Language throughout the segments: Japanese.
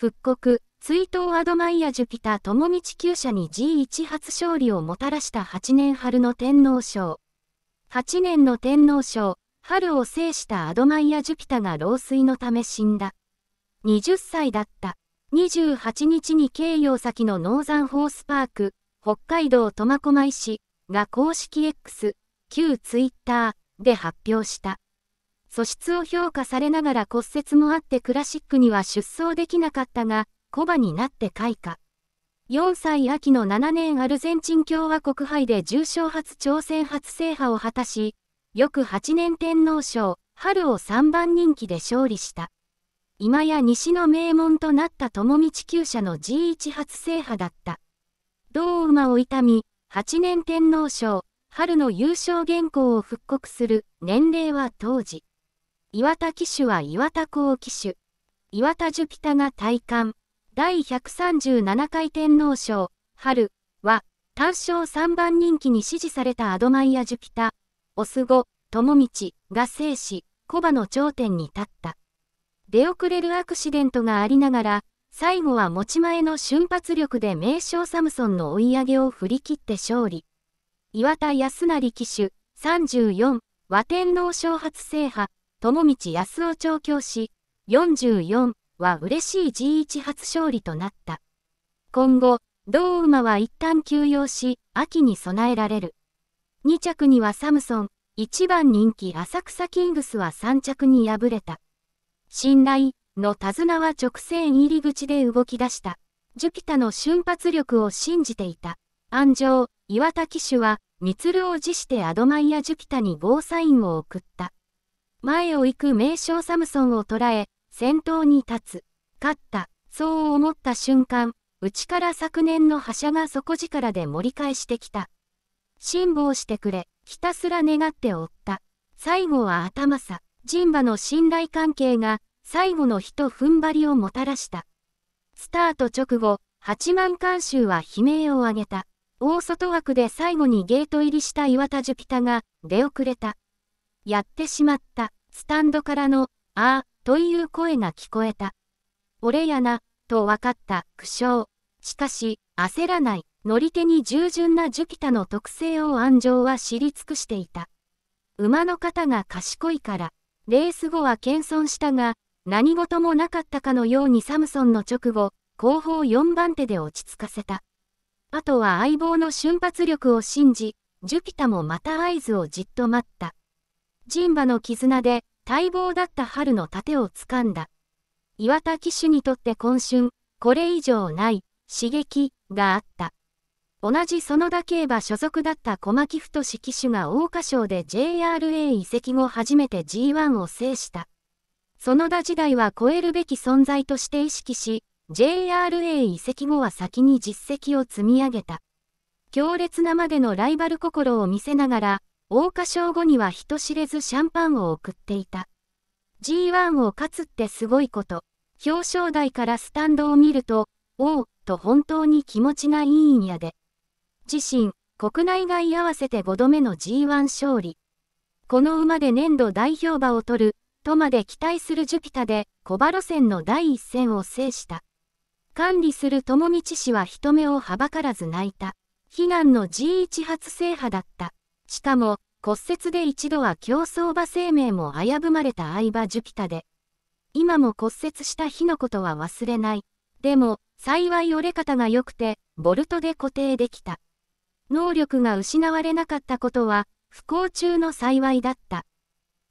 復刻、追悼アドマイヤ・ジュピターともに地球社に G1 初勝利をもたらした8年春の天皇賞。8年の天皇賞、春を制したアドマイヤ・ジュピタが老衰のため死んだ。20歳だった。28日に慶葉先のノーザンホースパーク、北海道苫小牧市が公式 X、旧ツイッターで発表した。素質を評価されながら骨折もあってクラシックには出走できなかったが、コバになって開花。4歳秋の7年アルゼンチン共和国杯で重賞初挑戦初制覇を果たし、翌8年天皇賞、春を3番人気で勝利した。今や西の名門となった友道厩舎の G1 初制覇だった。同馬を痛み、8年天皇賞、春の優勝原稿を復刻する年齢は当時。岩田騎手は岩田光騎手。岩田ジュピタが体感。第137回天皇賞、春は、単勝3番人気に支持されたアドマイヤ・ジュピタ、オスゴ、友道が制し、コ馬の頂点に立った。出遅れるアクシデントがありながら、最後は持ち前の瞬発力で名将サムソンの追い上げを振り切って勝利。岩田康成騎手、34、和天皇賞初制覇、友道康夫調教師44は嬉しい G1 初勝利となった。今後、同馬は一旦休養し、秋に備えられる。2着にはサムソン、1番人気浅草キングスは3着に敗れた。信頼の手綱は直線入り口で動き出した。ジュピタの瞬発力を信じていた。安城、岩田騎手は、ミツルを辞してアドマイヤ・ジュピタにゴーサインを送った。前を行く名将サムソンを捉え、先頭に立つ。勝った。そう思った瞬間、内から昨年の覇者が底力で盛り返してきた。辛抱してくれ。ひたすら願っておった。最後は頭さ。人馬の信頼関係が、最後のと踏ん張りをもたらした。スタート直後、八万監修は悲鳴を上げた。大外枠で最後にゲート入りした岩田ジュピタが出遅れた。やってしまった、スタンドからの、ああ、という声が聞こえた。俺やな、と分かった、苦笑。しかし、焦らない、乗り手に従順なジュピタの特性を安城は知り尽くしていた。馬の方が賢いから、レース後は謙遜したが、何事もなかったかのようにサムソンの直後、後方4番手で落ち着かせた。あとは相棒の瞬発力を信じ、ジュピタもまた合図をじっと待った。人馬の絆で待望だった春の盾をつかんだ。岩田騎手にとって今春、これ以上ない刺激があった。同じ園田競馬所属だった小牧太騎手が桜花賞で JRA 移籍後初めて G1 を制した。園田時代は超えるべき存在として意識し、JRA 移籍後は先に実績を積み上げた。強烈なまでのライバル心を見せながら、桜花賞後には人知れずシャンパンを送っていた。G1 を勝つってすごいこと。表彰台からスタンドを見ると、おお、と本当に気持ちがいいんやで。自身、国内外合わせて5度目の G1 勝利。この馬で年度代表馬を取る、とまで期待するジュピタで、小馬路線の第一線を制した。管理する友道氏は人目をはばからず泣いた。悲願の G1 初制覇だった。しかも、骨折で一度は競走馬生命も危ぶまれた相場ジュピタで。今も骨折した日のことは忘れない。でも、幸い折れ方が良くて、ボルトで固定できた。能力が失われなかったことは、不幸中の幸いだった。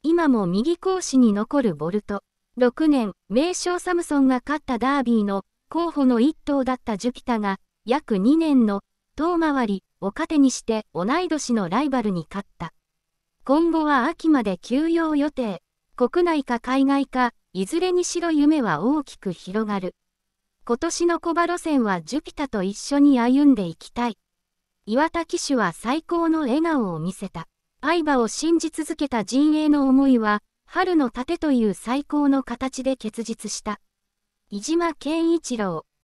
今も右講師に残るボルト。6年、名将サムソンが勝ったダービーの候補の1頭だったジュピタが、約2年の遠回り、を糧にして同い年のライバルに勝った。今後は秋まで休養予定。国内か海外か、いずれにしろ夢は大きく広がる。今年の小バ路線はジュピタと一緒に歩んでいきたい。岩田騎手は最高の笑顔を見せた。相馬を信じ続けた陣営の思いは、春の盾という最高の形で結実した。飯島健一郎